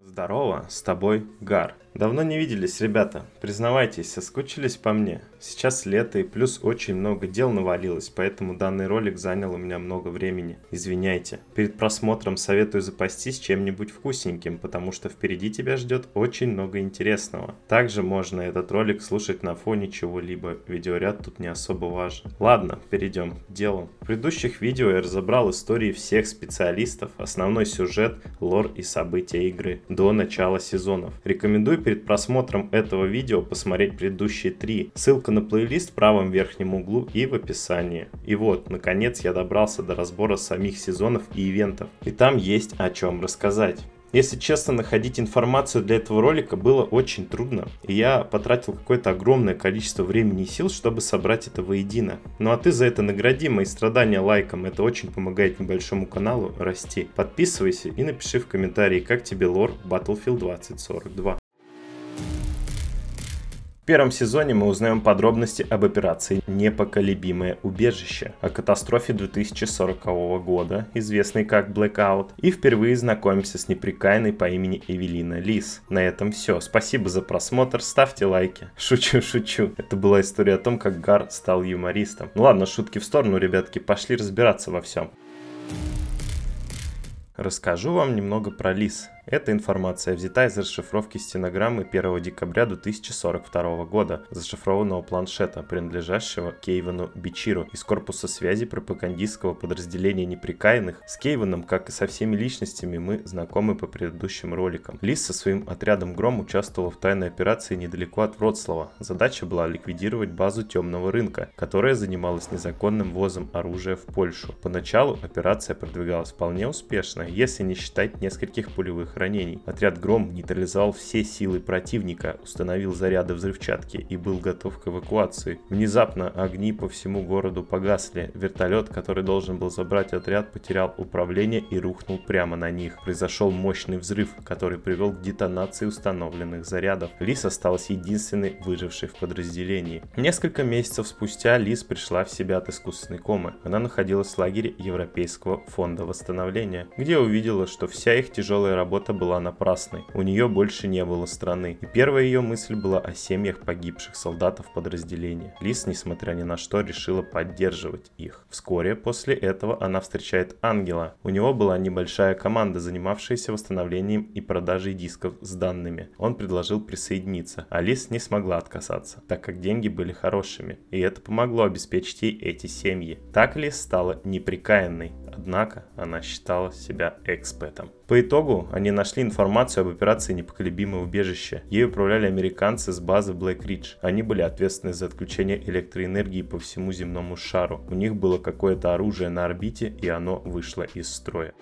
Здорово, с тобой Гар. Давно не виделись, ребята. Признавайтесь, соскучились по мне? Сейчас лето и плюс очень много дел навалилось, поэтому данный ролик занял у меня много времени. Извиняйте. Перед просмотром советую запастись чем-нибудь вкусненьким, потому что впереди тебя ждет очень много интересного. Также можно этот ролик слушать на фоне чего-либо, видеоряд тут не особо важен. Ладно, перейдем к делу. В предыдущих видео я разобрал истории всех специалистов, основной сюжет, лор и события игры до начала сезонов. Рекомендую перед просмотром этого видео посмотреть предыдущие три. Ссылка на плейлист в правом верхнем углу и в описании. И вот, наконец я добрался до разбора самих сезонов и ивентов. И там есть о чем рассказать. Если честно, находить информацию для этого ролика было очень трудно, и я потратил какое-то огромное количество времени и сил, чтобы собрать это воедино. Ну а ты за это награди мои страдания лайком, это очень помогает небольшому каналу расти. Подписывайся и напиши в комментарии, как тебе лор Battlefield 2042. В первом сезоне мы узнаем подробности об операции «Непоколебимое убежище», о катастрофе 2040 года, известной как Blackout, и впервые знакомимся с неприкаянной по имени Эвелина Лис. На этом все. Спасибо за просмотр, ставьте лайки. Шучу, шучу. Это была история о том, как Гар стал юмористом. Ну ладно, шутки в сторону, ребятки, пошли разбираться во всем. Расскажу вам немного про Лис. Эта информация взята из расшифровки стенограммы 1 декабря 2042 года, зашифрованного планшета, принадлежащего Кейвану Бичиру из корпуса связи пропагандистского подразделения неприкаянных. С Кейваном, как и со всеми личностями, мы знакомы по предыдущим роликам. Лис со своим отрядом Гром участвовала в тайной операции недалеко от Вроцлава. Задача была ликвидировать базу темного рынка, которая занималась незаконным ввозом оружия в Польшу. Поначалу операция продвигалась вполне успешно, если не считать нескольких пулевых захоронений. Отряд «Гром» нейтрализовал все силы противника, установил заряды взрывчатки и был готов к эвакуации. Внезапно огни по всему городу погасли. Вертолет, который должен был забрать отряд, потерял управление и рухнул прямо на них. Произошел мощный взрыв, который привел к детонации установленных зарядов. Лис осталась единственной выжившей в подразделении. Несколько месяцев спустя Лис пришла в себя от искусственной комы. Она находилась в лагере Европейского фонда восстановления, где увидела, что вся их тяжелая работа работа была напрасной. У нее больше не было страны. И первая ее мысль была о семьях погибших солдатов подразделения. Лис, несмотря ни на что, решила поддерживать их. Вскоре после этого она встречает Ангела. У него была небольшая команда, занимавшаяся восстановлением и продажей дисков с данными. Он предложил присоединиться, а Лис не смогла отказаться, так как деньги были хорошими, и это помогло обеспечить ей эти семьи. Так Лис стала неприкаянной однако она считала себя экспэтом. По итогу они нашли информацию об операции «Непоколебимое убежище». Ей управляли американцы с базы Black Ridge. Они были ответственны за отключение электроэнергии по всему земному шару. У них было какое-то оружие на орбите, и оно вышло из строя.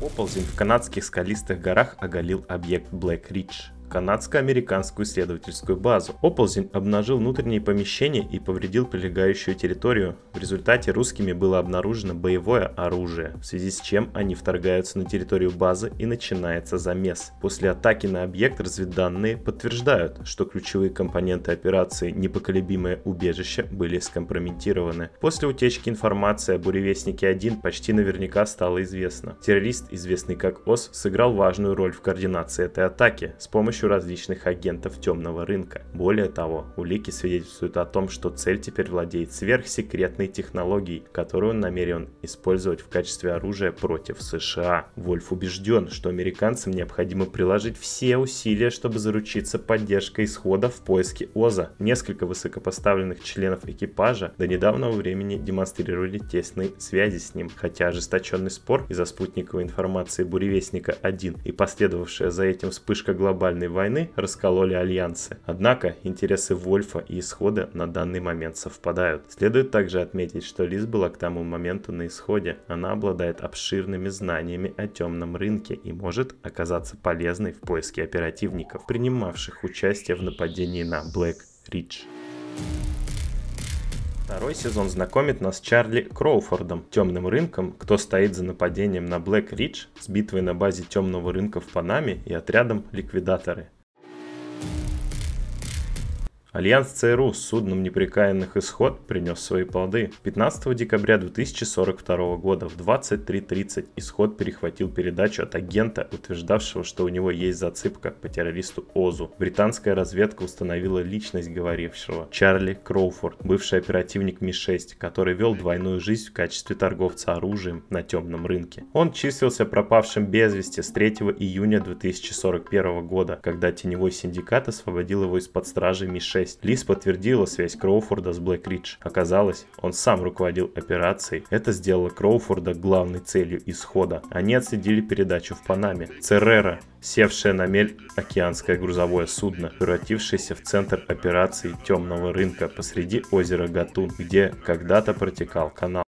Оползень в канадских скалистых горах оголил объект Black Ridge канадско-американскую исследовательскую базу. Оползень обнажил внутренние помещения и повредил прилегающую территорию. В результате русскими было обнаружено боевое оружие, в связи с чем они вторгаются на территорию базы и начинается замес. После атаки на объект разведданные подтверждают, что ключевые компоненты операции «Непоколебимое убежище» были скомпрометированы. После утечки информации о «Буревестнике-1» почти наверняка стало известно. Террорист, известный как ОС, сыграл важную роль в координации этой атаки. С помощью помощью различных агентов темного рынка. Более того, улики свидетельствуют о том, что цель теперь владеет сверхсекретной технологией, которую он намерен использовать в качестве оружия против США. Вольф убежден, что американцам необходимо приложить все усилия, чтобы заручиться поддержкой исхода в поиске Оза. Несколько высокопоставленных членов экипажа до недавнего времени демонстрировали тесные связи с ним, хотя ожесточенный спор из-за спутниковой информации буревестника 1 и последовавшая за этим вспышка глобальной Отечественной войны раскололи альянсы. Однако интересы Вольфа и исхода на данный момент совпадают. Следует также отметить, что Лиз была к тому моменту на исходе. Она обладает обширными знаниями о темном рынке и может оказаться полезной в поиске оперативников, принимавших участие в нападении на Блэк Ридж. Второй сезон знакомит нас с Чарли Кроуфордом, темным рынком, кто стоит за нападением на Блэк Ридж с битвой на базе темного рынка в Панаме и отрядом ликвидаторы. Альянс ЦРУ с судном «Непрекаянных исход» принес свои плоды. 15 декабря 2042 года в 23.30 исход перехватил передачу от агента, утверждавшего, что у него есть зацепка по террористу Озу. Британская разведка установила личность говорившего – Чарли Кроуфорд, бывший оперативник Ми-6, который вел двойную жизнь в качестве торговца оружием на темном рынке. Он числился пропавшим без вести с 3 июня 2041 года, когда теневой синдикат освободил его из-под стражи Ми-6 6. Лиз подтвердила связь Кроуфорда с Блэкридж. Оказалось, он сам руководил операцией. Это сделало Кроуфорда главной целью исхода. Они отследили передачу в Панаме. Церера, севшее на мель океанское грузовое судно, превратившееся в центр операции темного рынка посреди озера Гатун, где когда-то протекал канал.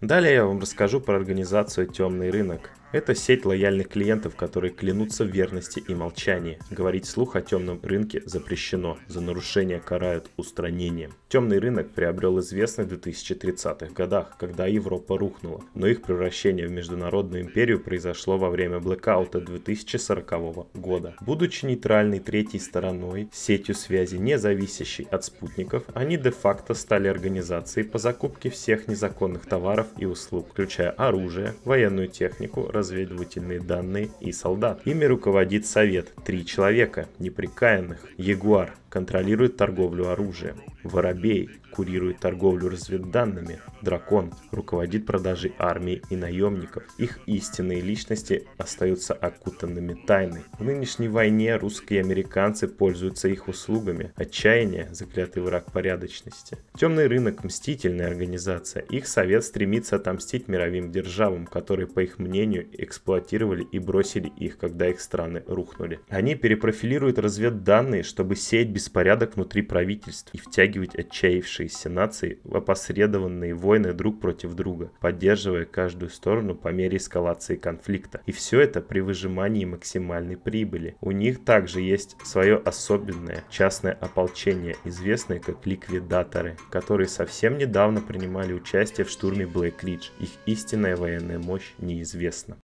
Далее я вам расскажу про организацию «Темный рынок», это сеть лояльных клиентов, которые клянутся в верности и молчании. Говорить слух о темном рынке запрещено, за нарушение карают устранением. Темный рынок приобрел известность в 2030-х годах, когда Европа рухнула, но их превращение в международную империю произошло во время блэкаута 2040 года. Будучи нейтральной третьей стороной, сетью связи, не зависящей от спутников, они де-факто стали организацией по закупке всех незаконных товаров и услуг, включая оружие, военную технику, разведывательные данные и солдат. Ими руководит совет, три человека, неприкаянных, Ягуар, контролирует торговлю оружием. Воробей курирует торговлю разведданными. Дракон руководит продажей армии и наемников. Их истинные личности остаются окутанными тайной. В нынешней войне русские и американцы пользуются их услугами. Отчаяние – заклятый враг порядочности. Темный рынок – мстительная организация. Их совет стремится отомстить мировым державам, которые, по их мнению, эксплуатировали и бросили их, когда их страны рухнули. Они перепрофилируют разведданные, чтобы сеять без беспорядок внутри правительств и втягивать отчаявшиеся нации в опосредованные войны друг против друга, поддерживая каждую сторону по мере эскалации конфликта. И все это при выжимании максимальной прибыли. У них также есть свое особенное частное ополчение, известное как ликвидаторы, которые совсем недавно принимали участие в штурме Блэк Ридж. Их истинная военная мощь неизвестна.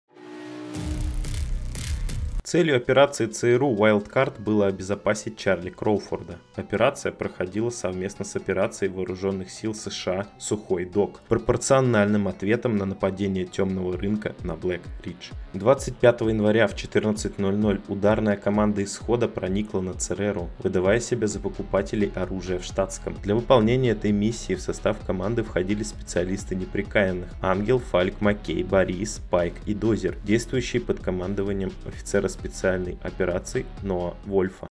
Целью операции ЦРУ Wildcard было обезопасить Чарли Кроуфорда. Операция проходила совместно с операцией вооруженных сил США «Сухой док», пропорциональным ответом на нападение темного рынка на Black Ridge. 25 января в 14.00 ударная команда исхода проникла на Цереру, выдавая себя за покупателей оружия в штатском. Для выполнения этой миссии в состав команды входили специалисты неприкаянных Ангел, Фальк, Маккей, Борис, Пайк и Дозер, действующие под командованием офицера специальной операции Ноа Вольфа.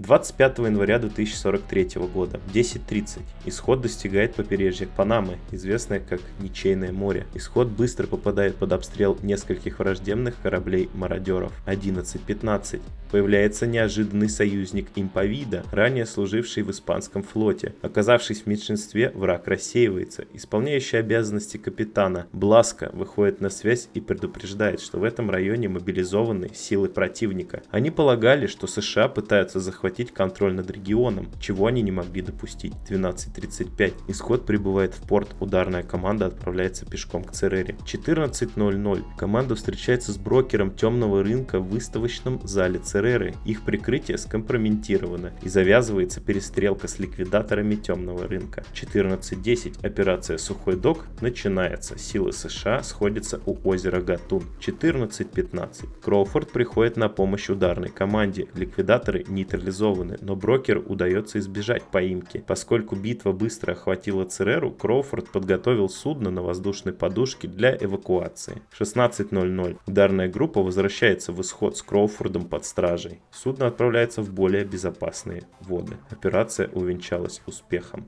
25 января 2043 года, 10.30. Исход достигает побережья Панамы, известное как Ничейное море. Исход быстро попадает под обстрел нескольких враждебных кораблей-мародеров. 11.15. Появляется неожиданный союзник Имповида, ранее служивший в испанском флоте. Оказавшись в меньшинстве, враг рассеивается. Исполняющий обязанности капитана Бласка выходит на связь и предупреждает, что в этом районе мобилизованы силы противника. Они полагали, что США пытаются захватить захватить контроль над регионом, чего они не могли допустить. 12.35. Исход прибывает в порт, ударная команда отправляется пешком к Церере. 14.00. Команда встречается с брокером темного рынка в выставочном зале Цереры. Их прикрытие скомпрометировано и завязывается перестрелка с ликвидаторами темного рынка. 14.10. Операция «Сухой док» начинается. Силы США сходятся у озера Гатун. 14.15. Кроуфорд приходит на помощь ударной команде. Ликвидаторы нейтрализуют парализованы, но Брокер удается избежать поимки. Поскольку битва быстро охватила Цереру, Кроуфорд подготовил судно на воздушной подушке для эвакуации. 16.00. Ударная группа возвращается в исход с Кроуфордом под стражей. Судно отправляется в более безопасные воды. Операция увенчалась успехом.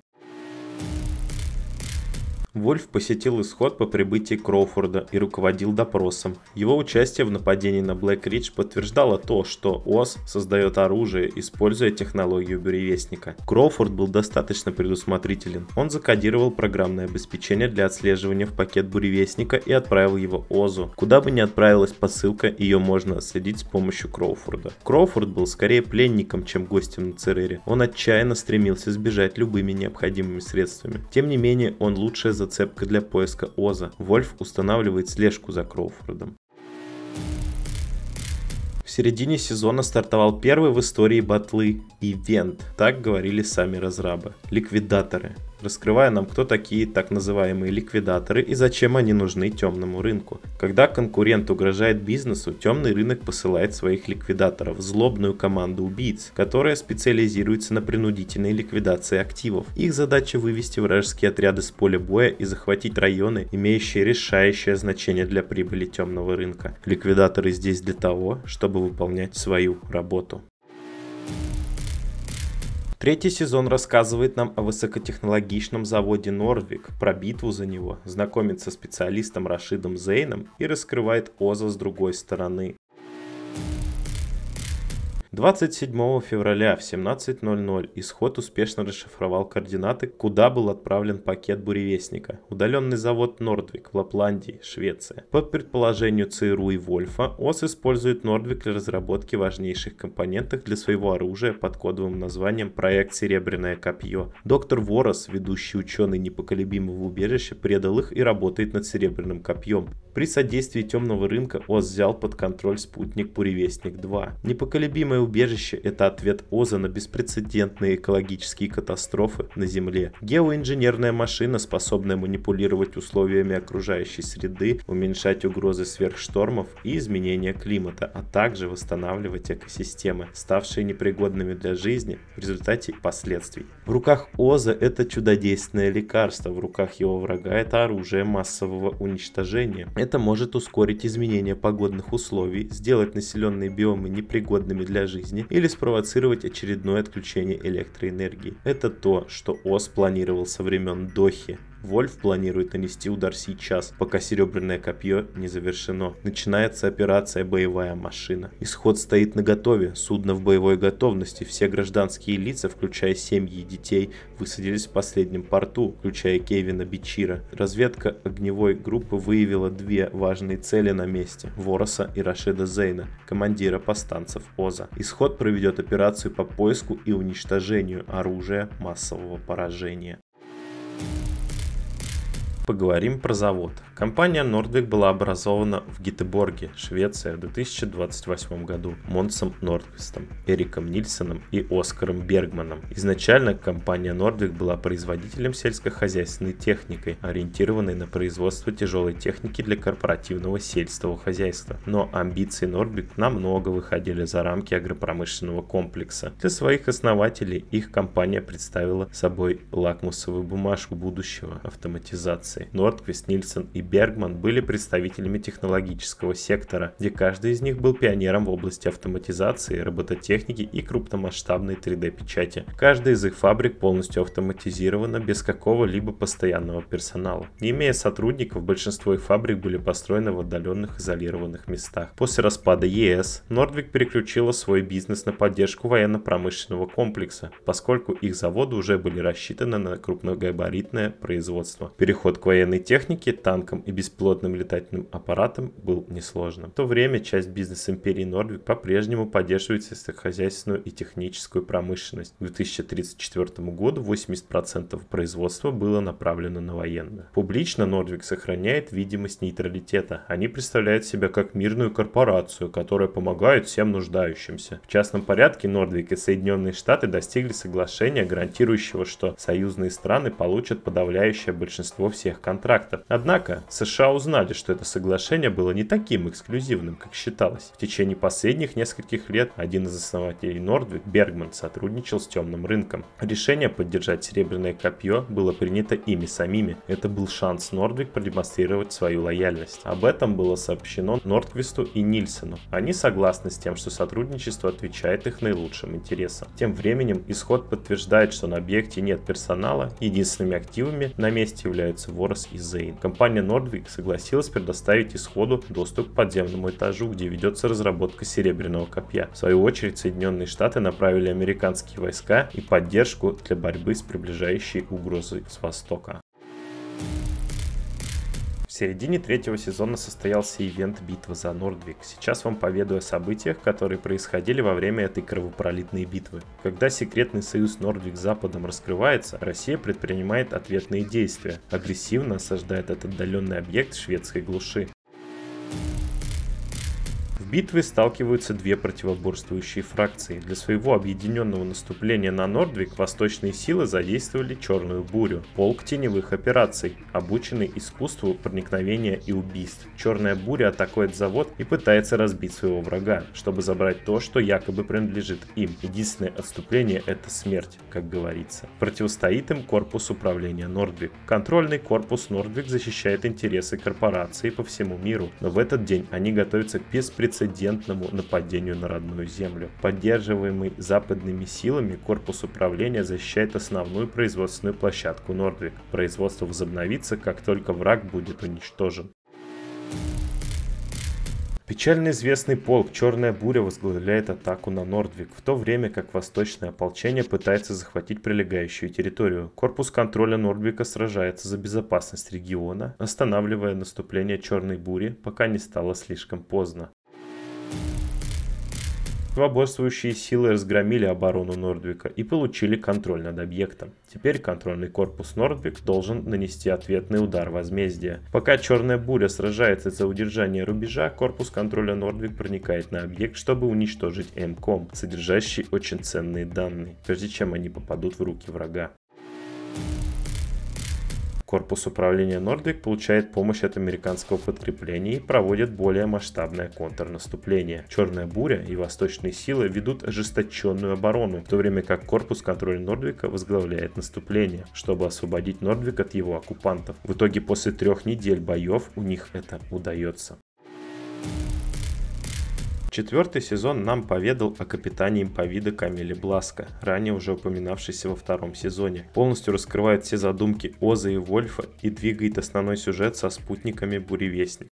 Вольф посетил исход по прибытии Кроуфорда и руководил допросом. Его участие в нападении на Блэк-Ридж подтверждало то, что ОС создает оружие, используя технологию буревестника. Кроуфорд был достаточно предусмотрителен. Он закодировал программное обеспечение для отслеживания в пакет буревестника и отправил его ОЗу. Куда бы ни отправилась посылка, ее можно отследить с помощью Кроуфорда. Кроуфорд был скорее пленником, чем гостем на Церере. Он отчаянно стремился сбежать любыми необходимыми средствами. Тем не менее, он лучшее зацепка для поиска Оза. Вольф устанавливает слежку за Кроуфордом. В середине сезона стартовал первый в истории батлы – ивент, так говорили сами разрабы, ликвидаторы раскрывая нам, кто такие так называемые ликвидаторы и зачем они нужны темному рынку. Когда конкурент угрожает бизнесу, темный рынок посылает своих ликвидаторов, злобную команду убийц, которая специализируется на принудительной ликвидации активов. Их задача вывести вражеские отряды с поля боя и захватить районы, имеющие решающее значение для прибыли темного рынка. Ликвидаторы здесь для того, чтобы выполнять свою работу. Thank you Третий сезон рассказывает нам о высокотехнологичном заводе Норвик, про битву за него, знакомит со специалистом Рашидом Зейном и раскрывает Оза с другой стороны. 27 февраля в 17.00 исход успешно расшифровал координаты, куда был отправлен пакет буревестника. Удаленный завод Нордвик в Лапландии, Швеция. По предположению ЦРУ и Вольфа, ОС использует Нордвик для разработки важнейших компонентов для своего оружия под кодовым названием «Проект Серебряное копье». Доктор Ворос, ведущий ученый непоколебимого убежища, предал их и работает над Серебряным копьем. При содействии темного рынка ОС взял под контроль спутник Буревестник-2. Непоколебимое убежище – это ответ ОЗА на беспрецедентные экологические катастрофы на Земле. Геоинженерная машина, способная манипулировать условиями окружающей среды, уменьшать угрозы сверхштормов и изменения климата, а также восстанавливать экосистемы, ставшие непригодными для жизни в результате последствий. В руках ОЗА это чудодейственное лекарство, в руках его врага это оружие массового уничтожения. Это может ускорить изменения погодных условий, сделать населенные биомы непригодными для жизни жизни или спровоцировать очередное отключение электроэнергии. Это то, что ОС планировал со времен Дохи, Вольф планирует нанести удар сейчас, пока серебряное копье не завершено. Начинается операция «Боевая машина». Исход стоит на готове, судно в боевой готовности, все гражданские лица, включая семьи и детей, высадились в последнем порту, включая Кевина Бичира. Разведка огневой группы выявила две важные цели на месте – Вороса и Рашида Зейна, командира постанцев ОЗА. Исход проведет операцию по поиску и уничтожению оружия массового поражения. Поговорим про завод. Компания Nordic была образована в Гетеборге, Швеция в 2028 году Монсом Нордвестом, Эриком Нильсоном и Оскаром Бергманом. Изначально компания Nordic была производителем сельскохозяйственной техники, ориентированной на производство тяжелой техники для корпоративного сельского хозяйства. Но амбиции Nordic намного выходили за рамки агропромышленного комплекса. Для своих основателей их компания представила собой лакмусовую бумажку будущего автоматизации Швеции. Нордквист, Нильсон и Бергман были представителями технологического сектора, где каждый из них был пионером в области автоматизации, робототехники и крупномасштабной 3D-печати. Каждая из их фабрик полностью автоматизирована без какого-либо постоянного персонала. Не имея сотрудников, большинство их фабрик были построены в отдаленных изолированных местах. После распада ЕС Нордвик переключила свой бизнес на поддержку военно-промышленного комплекса, поскольку их заводы уже были рассчитаны на крупногабаритное производство. Переход к военной технике, танкам и беспилотным летательным аппаратам был несложно. В то время часть бизнеса империи Норвик по-прежнему поддерживает сельскохозяйственную и техническую промышленность. К 2034 году 80% производства было направлено на военное. Публично Норвик сохраняет видимость нейтралитета. Они представляют себя как мирную корпорацию, которая помогает всем нуждающимся. В частном порядке Норвик и Соединенные Штаты достигли соглашения, гарантирующего, что союзные страны получат подавляющее большинство всех всех контрактов. Однако США узнали, что это соглашение было не таким эксклюзивным, как считалось. В течение последних нескольких лет один из основателей Нордвик, Бергман, сотрудничал с темным рынком. Решение поддержать Серебряное Копье было принято ими самими. Это был шанс Нордвик продемонстрировать свою лояльность. Об этом было сообщено Нордквисту и Нильсону. Они согласны с тем, что сотрудничество отвечает их наилучшим интересам. Тем временем исход подтверждает, что на объекте нет персонала, единственными активами на месте являются Ворос и Зейн. Компания Nordvik согласилась предоставить исходу доступ к подземному этажу, где ведется разработка серебряного копья. В свою очередь Соединенные Штаты направили американские войска и поддержку для борьбы с приближающей угрозой с востока. В середине третьего сезона состоялся ивент «Битва за Нордвик». Сейчас вам поведаю о событиях, которые происходили во время этой кровопролитной битвы. Когда секретный союз Нордвик с Западом раскрывается, Россия предпринимает ответные действия, агрессивно осаждает этот отдаленный объект шведской глуши битвы сталкиваются две противоборствующие фракции. Для своего объединенного наступления на Нордвик восточные силы задействовали Черную Бурю, полк теневых операций, обученный искусству проникновения и убийств. Черная Буря атакует завод и пытается разбить своего врага, чтобы забрать то, что якобы принадлежит им. Единственное отступление — это смерть, как говорится. Противостоит им корпус управления Нордвик. Контрольный корпус Нордвик защищает интересы корпорации по всему миру, но в этот день они готовятся к беспрецедентному беспрецедентному нападению на родную землю. Поддерживаемый западными силами, корпус управления защищает основную производственную площадку Нордвик. Производство возобновится, как только враг будет уничтожен. Печально известный полк «Черная буря» возглавляет атаку на Нордвик, в то время как восточное ополчение пытается захватить прилегающую территорию. Корпус контроля Нордвика сражается за безопасность региона, останавливая наступление «Черной бури», пока не стало слишком поздно. Воборствующие силы разгромили оборону Нордвика и получили контроль над объектом. Теперь контрольный корпус Нордвик должен нанести ответный удар возмездия. Пока Черная Буря сражается за удержание рубежа, корпус контроля Нордвик проникает на объект, чтобы уничтожить МКОМ, содержащий очень ценные данные, прежде чем они попадут в руки врага. Корпус управления Нордвик получает помощь от американского подкрепления и проводит более масштабное контрнаступление. Черная буря и восточные силы ведут ожесточенную оборону, в то время как корпус контроля Нордвика возглавляет наступление, чтобы освободить Нордвик от его оккупантов. В итоге после трех недель боев у них это удается. Четвертый сезон нам поведал о капитане имповида Камиле Бласко, ранее уже упоминавшийся во втором сезоне. Полностью раскрывает все задумки Оза и Вольфа и двигает основной сюжет со спутниками Буревестник.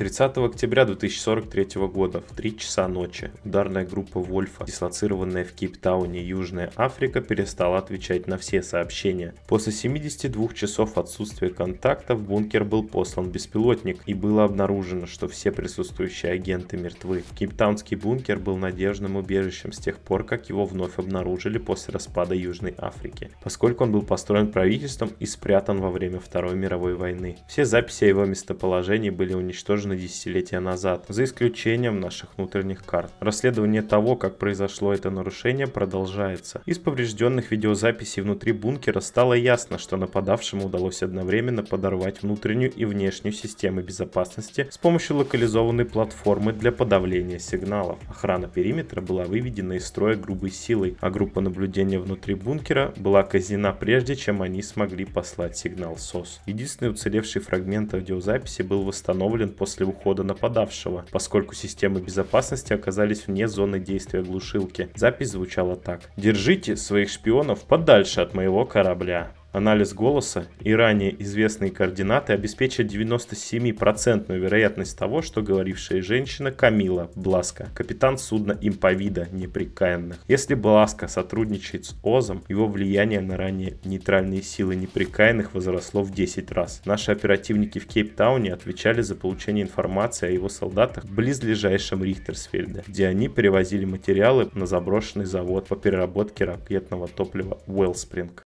30 октября 2043 года в 3 часа ночи ударная группа Вольфа, дислоцированная в Кейптауне Южная Африка, перестала отвечать на все сообщения. После 72 часов отсутствия контакта в бункер был послан беспилотник и было обнаружено, что все присутствующие агенты мертвы. Кейптаунский бункер был надежным убежищем с тех пор, как его вновь обнаружили после распада Южной Африки, поскольку он был построен правительством и спрятан во время Второй мировой войны. Все записи о его местоположении были уничтожены уничтожены десятилетия назад, за исключением наших внутренних карт. Расследование того, как произошло это нарушение, продолжается. Из поврежденных видеозаписей внутри бункера стало ясно, что нападавшему удалось одновременно подорвать внутреннюю и внешнюю системы безопасности с помощью локализованной платформы для подавления сигналов. Охрана периметра была выведена из строя грубой силой, а группа наблюдения внутри бункера была казнена прежде, чем они смогли послать сигнал СОС. Единственный уцелевший фрагмент аудиозаписи был восстановлен после после ухода нападавшего, поскольку системы безопасности оказались вне зоны действия глушилки. Запись звучала так. «Держите своих шпионов подальше от моего корабля» анализ голоса и ранее известные координаты обеспечат 97% вероятность того, что говорившая женщина Камила Бласка, капитан судна имповида неприкаянных. Если Бласка сотрудничает с ОЗом, его влияние на ранее нейтральные силы неприкаянных возросло в 10 раз. Наши оперативники в Кейптауне отвечали за получение информации о его солдатах в близлежащем Рихтерсфельде, где они перевозили материалы на заброшенный завод по переработке ракетного топлива Уэллспринг.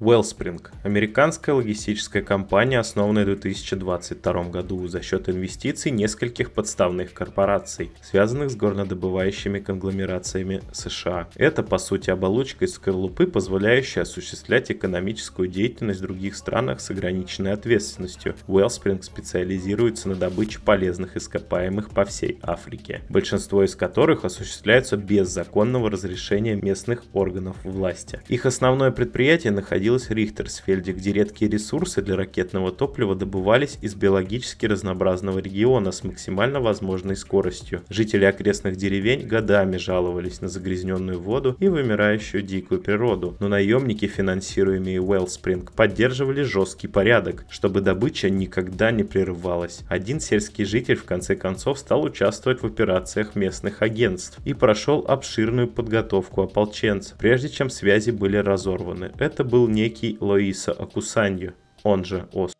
Wellspring – американская логистическая компания, основанная в 2022 году за счет инвестиций нескольких подставных корпораций, связанных с горнодобывающими конгломерациями США. Это, по сути, оболочка из скорлупы, позволяющая осуществлять экономическую деятельность в других странах с ограниченной ответственностью. Wellspring специализируется на добыче полезных ископаемых по всей Африке, большинство из которых осуществляется без законного разрешения местных органов власти. Их основное предприятие находилось находилась Рихтерсфельде, где редкие ресурсы для ракетного топлива добывались из биологически разнообразного региона с максимально возможной скоростью. Жители окрестных деревень годами жаловались на загрязненную воду и вымирающую дикую природу, но наемники, финансируемые Уэллспринг, поддерживали жесткий порядок, чтобы добыча никогда не прерывалась. Один сельский житель в конце концов стал участвовать в операциях местных агентств и прошел обширную подготовку ополченцев, прежде чем связи были разорваны. Это был не некий Лоиса Акусанью, он же Ос.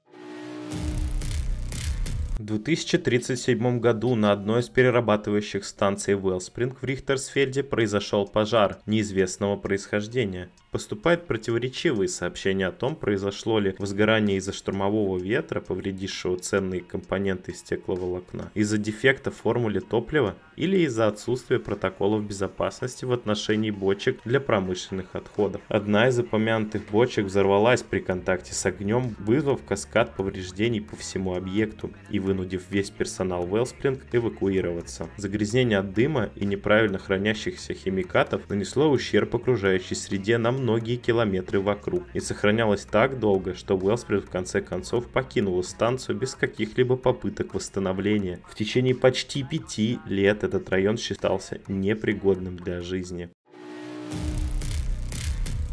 В 2037 году на одной из перерабатывающих станций Уэллспринг в Рихтерсфельде произошел пожар неизвестного происхождения. Поступают противоречивые сообщения о том, произошло ли возгорание из-за штормового ветра, повредившего ценные компоненты стекловолокна, из-за дефекта в формуле топлива или из-за отсутствия протоколов безопасности в отношении бочек для промышленных отходов. Одна из упомянутых бочек взорвалась при контакте с огнем, вызвав каскад повреждений по всему объекту и вынудив весь персонал Wellspring эвакуироваться. Загрязнение от дыма и неправильно хранящихся химикатов нанесло ущерб окружающей среде нам многие километры вокруг и сохранялось так долго, что Уэлсбрид в конце концов покинула станцию без каких-либо попыток восстановления. В течение почти пяти лет этот район считался непригодным для жизни.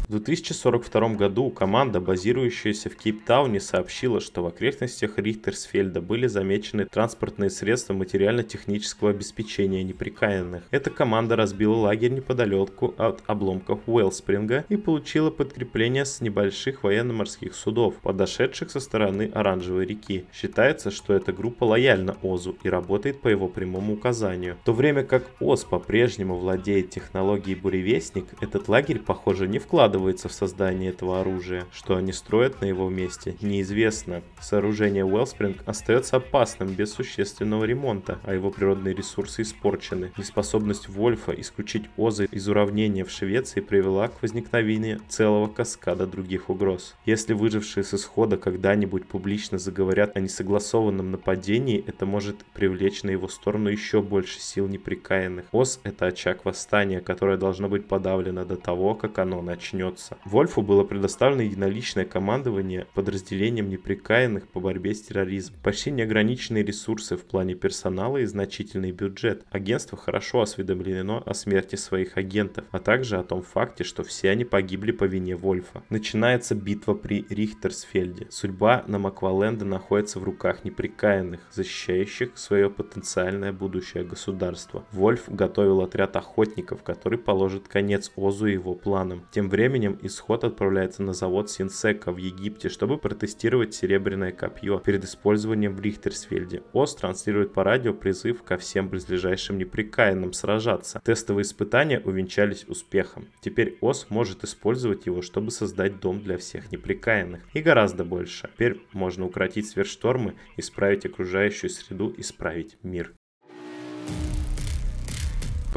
В 2042 году команда, базирующаяся в Кейптауне, сообщила, что в окрестностях Рихтерсфельда были замечены транспортные средства материально-технического обеспечения неприкаянных. Эта команда разбила лагерь неподалеку от обломков Уэллспринга и получила подкрепление с небольших военно-морских судов, подошедших со стороны Оранжевой реки. Считается, что эта группа лояльна Озу и работает по его прямому указанию. В то время как Оз по-прежнему владеет технологией буревестник, этот лагерь, похоже, не вкладывает вкладывается в создание этого оружия. Что они строят на его месте, неизвестно. Сооружение Wellspring остается опасным без существенного ремонта, а его природные ресурсы испорчены. Неспособность Вольфа исключить Озы из уравнения в Швеции привела к возникновению целого каскада других угроз. Если выжившие с исхода когда-нибудь публично заговорят о несогласованном нападении, это может привлечь на его сторону еще больше сил неприкаянных. Оз — это очаг восстания, которое должно быть подавлено до того, как оно начнет вернется. Вольфу было предоставлено единоличное командование подразделением неприкаянных по борьбе с терроризмом. Почти неограниченные ресурсы в плане персонала и значительный бюджет. Агентство хорошо осведомлено о смерти своих агентов, а также о том факте, что все они погибли по вине Вольфа. Начинается битва при Рихтерсфельде. Судьба на Макваленда находится в руках неприкаянных, защищающих свое потенциальное будущее государство. Вольф готовил отряд охотников, который положит конец Озу и его планам. Тем временем временем исход отправляется на завод Синсека в Египте, чтобы протестировать серебряное копье перед использованием в Рихтерсфельде. ОС транслирует по радио призыв ко всем близлежащим неприкаянным сражаться. Тестовые испытания увенчались успехом. Теперь ОС может использовать его, чтобы создать дом для всех неприкаянных. И гораздо больше. Теперь можно укротить сверхштормы, исправить окружающую среду, исправить мир.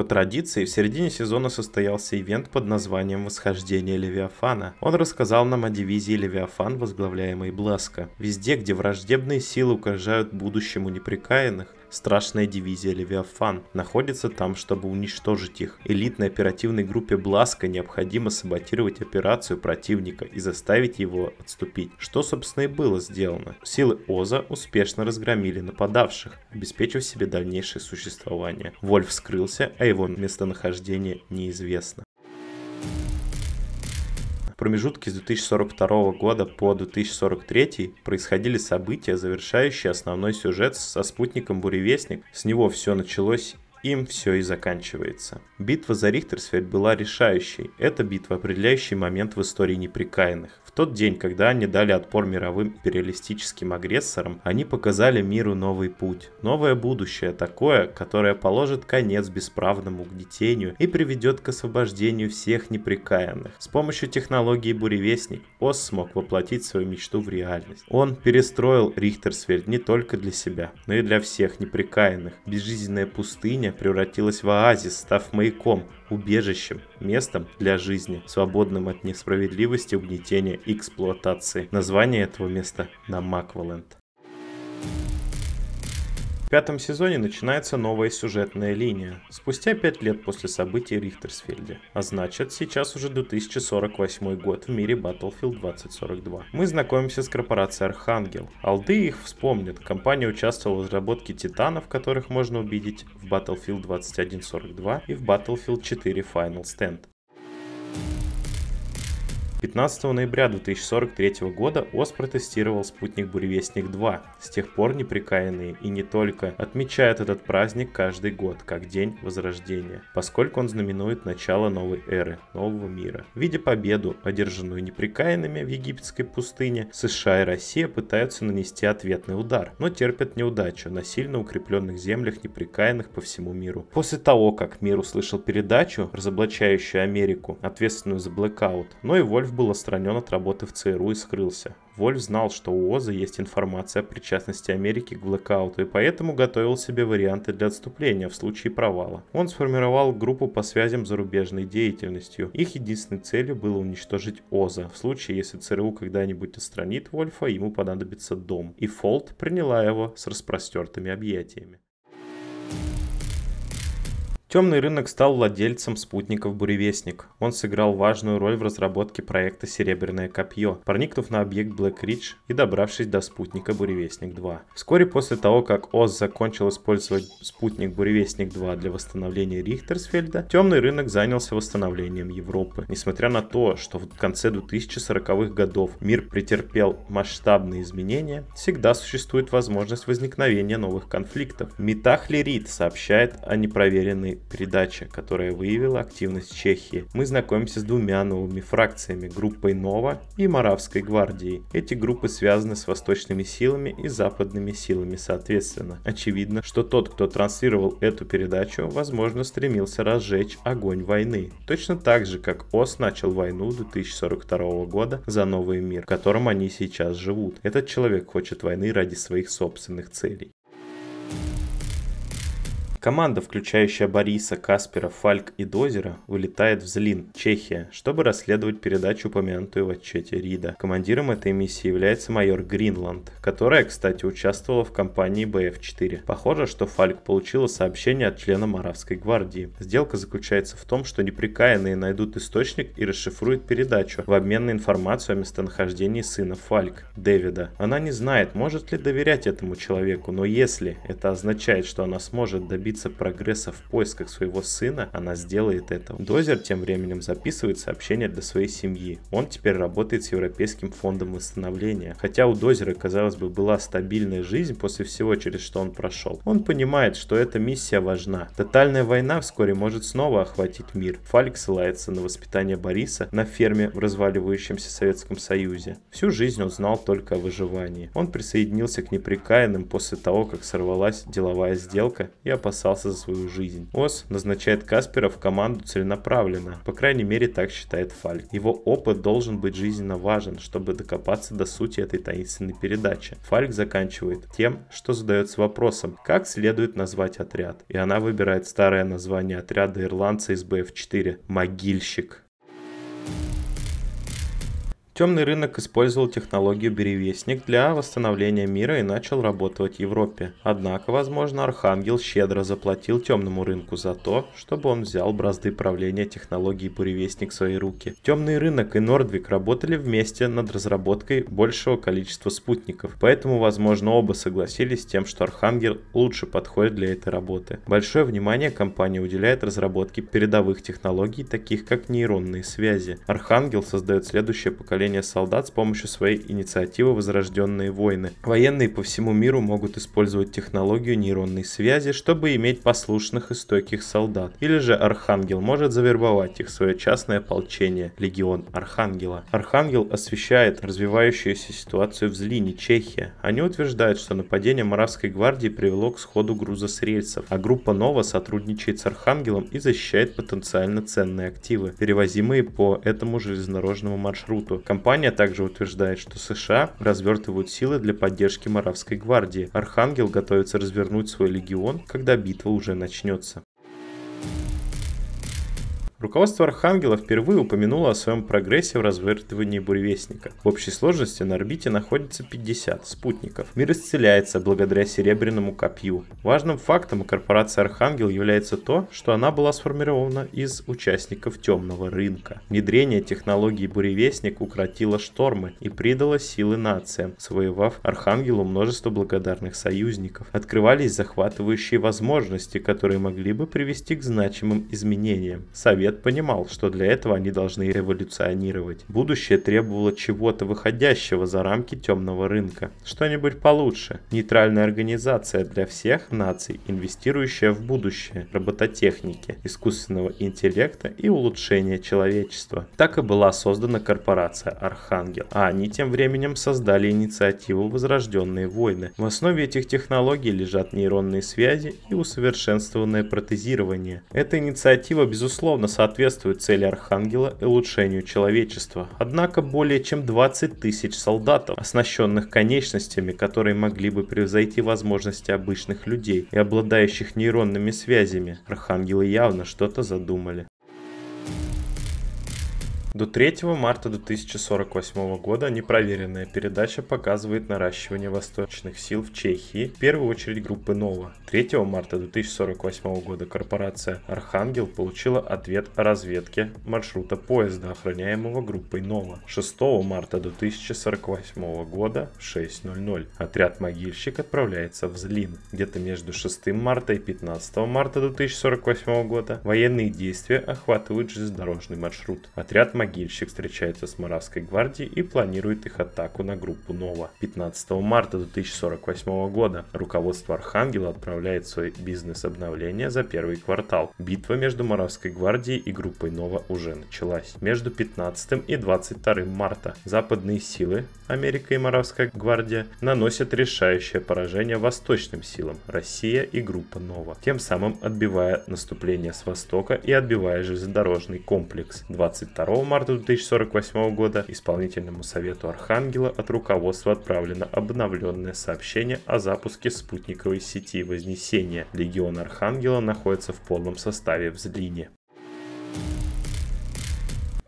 По традиции, в середине сезона состоялся ивент под названием «Восхождение Левиафана». Он рассказал нам о дивизии Левиафан, возглавляемой Бласко. Везде, где враждебные силы угрожают будущему неприкаянных, страшная дивизия Левиафан находится там, чтобы уничтожить их. Элитной оперативной группе Бласка необходимо саботировать операцию противника и заставить его отступить, что собственно и было сделано. Силы Оза успешно разгромили нападавших, обеспечив себе дальнейшее существование. Вольф скрылся, а его местонахождение неизвестно промежутке с 2042 года по 2043 происходили события, завершающие основной сюжет со спутником «Буревестник». С него все началось им все и заканчивается. Битва за Рихтерсфельд была решающей. Это битва, определяющий момент в истории неприкаянных тот день, когда они дали отпор мировым империалистическим агрессорам, они показали миру новый путь, новое будущее, такое, которое положит конец бесправному угнетению и приведет к освобождению всех неприкаянных. С помощью технологии «Буревестник» Ос смог воплотить свою мечту в реальность. Он перестроил Рихтерсфельд не только для себя, но и для всех неприкаянных. Безжизненная пустыня превратилась в оазис, став маяком, убежищем, местом для жизни, свободным от несправедливости, угнетения и эксплуатации. Название этого места – Намакваленд пятом сезоне начинается новая сюжетная линия, спустя пять лет после событий в Рихтерсфельде. А значит, сейчас уже 2048 год в мире Battlefield 2042. Мы знакомимся с корпорацией Архангел. Алды их вспомнят. Компания участвовала в разработке титанов, которых можно увидеть в Battlefield 2142 и в Battlefield 4 Final Stand. 15 ноября 2043 года ОС протестировал спутник «Буревестник-2», с тех пор неприкаянные и не только, отмечают этот праздник каждый год, как День Возрождения, поскольку он знаменует начало новой эры, нового мира. Видя победу, одержанную неприкаянными в египетской пустыне, США и Россия пытаются нанести ответный удар, но терпят неудачу на сильно укрепленных землях неприкаянных по всему миру. После того, как мир услышал передачу, разоблачающую Америку, ответственную за блэкаут, но и Вольф был отстранен от работы в ЦРУ и скрылся. Вольф знал, что у Оза есть информация о причастности Америки к блэкауту и поэтому готовил себе варианты для отступления в случае провала. Он сформировал группу по связям с зарубежной деятельностью. Их единственной целью было уничтожить Оза. В случае, если ЦРУ когда-нибудь отстранит Вольфа, ему понадобится дом. И Фолд приняла его с распростертыми объятиями. Темный рынок стал владельцем спутников «Буревестник». Он сыграл важную роль в разработке проекта «Серебряное копье», проникнув на объект Black Ridge и добравшись до спутника «Буревестник-2». Вскоре после того, как ОС закончил использовать спутник «Буревестник-2» для восстановления Рихтерсфельда, темный рынок занялся восстановлением Европы. Несмотря на то, что в конце 2040-х годов мир претерпел масштабные изменения, всегда существует возможность возникновения новых конфликтов. Митах Лерит сообщает о непроверенной передача, которая выявила активность Чехии. Мы знакомимся с двумя новыми фракциями, группой Нова и Моравской гвардии. Эти группы связаны с восточными силами и западными силами соответственно. Очевидно, что тот, кто транслировал эту передачу, возможно стремился разжечь огонь войны. Точно так же, как ОС начал войну 2042 года за новый мир, в котором они сейчас живут. Этот человек хочет войны ради своих собственных целей. Команда, включающая Бориса, Каспера, Фальк и Дозера, вылетает в Злин, Чехия, чтобы расследовать передачу, упомянутую в отчете Рида. Командиром этой миссии является майор Гринланд, которая, кстати, участвовала в кампании БФ-4. Похоже, что Фальк получила сообщение от члена Маравской гвардии. Сделка заключается в том, что неприкаянные найдут источник и расшифруют передачу в обмен на информацию о местонахождении сына Фальк, Дэвида. Она не знает, может ли доверять этому человеку, но если это означает, что она сможет добиться добиться прогресса в поисках своего сына, она сделает это. Дозер тем временем записывает сообщение для своей семьи. Он теперь работает с Европейским фондом восстановления. Хотя у Дозера, казалось бы, была стабильная жизнь после всего, через что он прошел. Он понимает, что эта миссия важна. Тотальная война вскоре может снова охватить мир. Фальк ссылается на воспитание Бориса на ферме в разваливающемся Советском Союзе. Всю жизнь он знал только о выживании. Он присоединился к неприкаянным после того, как сорвалась деловая сделка и опасался вписался за свою жизнь. ОС назначает Каспера в команду целенаправленно, по крайней мере так считает Фальк. Его опыт должен быть жизненно важен, чтобы докопаться до сути этой таинственной передачи. Фальк заканчивает тем, что задается вопросом, как следует назвать отряд. И она выбирает старое название отряда ирландца из БФ-4 «Могильщик». Thank you Темный рынок использовал технологию «Беревестник» для восстановления мира и начал работать в Европе. Однако, возможно, Архангел щедро заплатил темному рынку за то, чтобы он взял бразды правления технологии «Буревестник» в свои руки. Темный рынок и Нордвик работали вместе над разработкой большего количества спутников, поэтому, возможно, оба согласились с тем, что Архангел лучше подходит для этой работы. Большое внимание компания уделяет разработке передовых технологий, таких как нейронные связи. Архангел создает следующее поколение вооружение солдат с помощью своей инициативы «Возрожденные войны». Военные по всему миру могут использовать технологию нейронной связи, чтобы иметь послушных и стойких солдат. Или же Архангел может завербовать их в свое частное ополчение – Легион Архангела. Архангел освещает развивающуюся ситуацию в Злине, Чехия. Они утверждают, что нападение Моравской гвардии привело к сходу груза с рельсов, а группа Нова сотрудничает с Архангелом и защищает потенциально ценные активы, перевозимые по этому железнодорожному маршруту. Компания также утверждает, что США развертывают силы для поддержки Моравской гвардии. Архангел готовится развернуть свой легион, когда битва уже начнется. Руководство Архангела впервые упомянуло о своем прогрессе в развертывании буревестника. В общей сложности на орбите находится 50 спутников. Мир исцеляется благодаря серебряному копью. Важным фактом корпорации Архангел является то, что она была сформирована из участников темного рынка. Внедрение технологии буревестник укротило штормы и придало силы нациям, своевав Архангелу множество благодарных союзников. Открывались захватывающие возможности, которые могли бы привести к значимым изменениям. Совет Лафайет понимал, что для этого они должны революционировать. Будущее требовало чего-то выходящего за рамки темного рынка. Что-нибудь получше. Нейтральная организация для всех наций, инвестирующая в будущее робототехники, искусственного интеллекта и улучшения человечества. Так и была создана корпорация Архангел. А они тем временем создали инициативу Возрожденные войны. В основе этих технологий лежат нейронные связи и усовершенствованное протезирование. Эта инициатива, безусловно, соответствует цели Архангела и улучшению человечества. Однако более чем 20 тысяч солдатов, оснащенных конечностями, которые могли бы превзойти возможности обычных людей и обладающих нейронными связями, Архангелы явно что-то задумали. До 3 марта 2048 года непроверенная передача показывает наращивание восточных сил в Чехии, в первую очередь группы Нова. 3 марта 2048 года корпорация Архангел получила ответ о разведке маршрута поезда, охраняемого группой Нова. 6 марта 2048 года в 6.00 отряд могильщик отправляется в Злин. Где-то между 6 марта и 15 марта 2048 года военные действия охватывают железнодорожный маршрут. Отряд могильщик встречается с Моравской гвардией и планирует их атаку на группу Нова. 15 марта 2048 года руководство Архангела отправляет свой бизнес-обновление за первый квартал. Битва между Моравской гвардией и группой Нова уже началась. Между 15 и 22 марта западные силы, Америка и Моравская гвардия, наносят решающее поражение восточным силам, Россия и группа Нова, тем самым отбивая наступление с востока и отбивая железнодорожный комплекс. 22 марта 2048 года исполнительному совету Архангела от руководства отправлено обновленное сообщение о запуске спутниковой сети Вознесения. Легион Архангела находится в полном составе в Злине.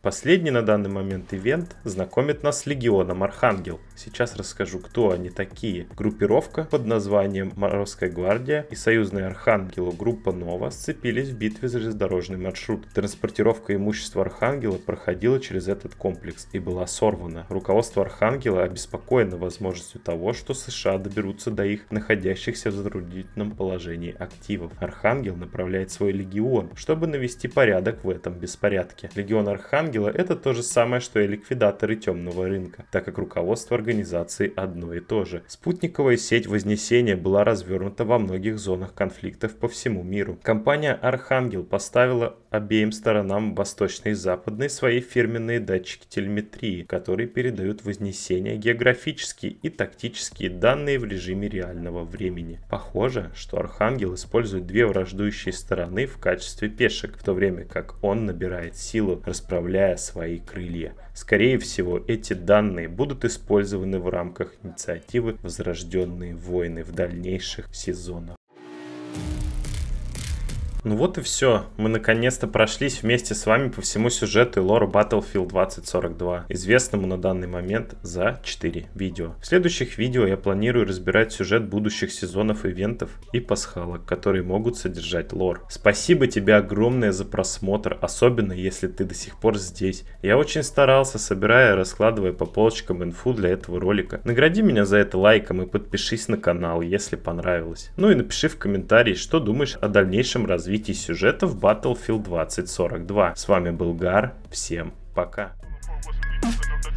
Последний на данный момент ивент знакомит нас с легионом Архангел. Сейчас расскажу, кто они такие. Группировка под названием Морозская гвардия и союзные Архангелу группа Нова сцепились в битве за железнодорожный маршрут. Транспортировка имущества Архангела проходила через этот комплекс и была сорвана. Руководство Архангела обеспокоено возможностью того, что США доберутся до их находящихся в затруднительном положении активов. Архангел направляет свой легион, чтобы навести порядок в этом беспорядке. Легион Архангел ангела – это то же самое, что и ликвидаторы темного рынка, так как руководство организации одно и то же. Спутниковая сеть Вознесения была развернута во многих зонах конфликтов по всему миру. Компания Архангел поставила обеим сторонам восточной и западной свои фирменные датчики телеметрии, которые передают вознесение географические и тактические данные в режиме реального времени. Похоже, что Архангел использует две враждующие стороны в качестве пешек, в то время как он набирает силу, расправляя свои крылья. Скорее всего, эти данные будут использованы в рамках инициативы «Возрожденные войны» в дальнейших сезонах. Ну вот и все. Мы наконец-то прошлись вместе с вами по всему сюжету и лору Battlefield 2042, известному на данный момент за 4 видео. В следующих видео я планирую разбирать сюжет будущих сезонов ивентов и пасхалок, которые могут содержать лор. Спасибо тебе огромное за просмотр, особенно если ты до сих пор здесь. Я очень старался, собирая и раскладывая по полочкам инфу для этого ролика. Награди меня за это лайком и подпишись на канал, если понравилось. Ну и напиши в комментарии, что думаешь о дальнейшем развитии развитии сюжета в Battlefield 2042. С вами был Гар, всем пока. Пока.